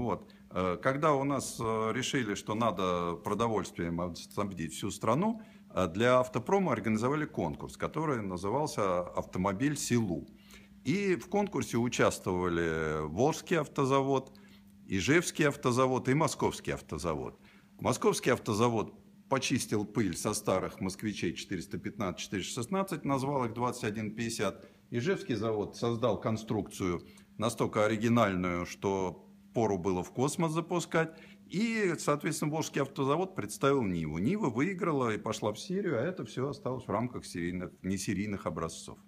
Вот. Э, когда у нас э, решили, что надо продовольствием обсобдить всю страну, э, для автопрома организовали конкурс, который назывался «Автомобиль Силу». И в конкурсе участвовали Волжский автозавод, Ижевский автозавод и Московский автозавод. Московский автозавод почистил пыль со старых москвичей 415-416, назвал их 2150. Ижевский завод создал конструкцию настолько оригинальную, что пору было в космос запускать. И, соответственно, Волжский автозавод представил Ниву. Нива выиграла и пошла в серию, а это все осталось в рамках серийных, несерийных образцов.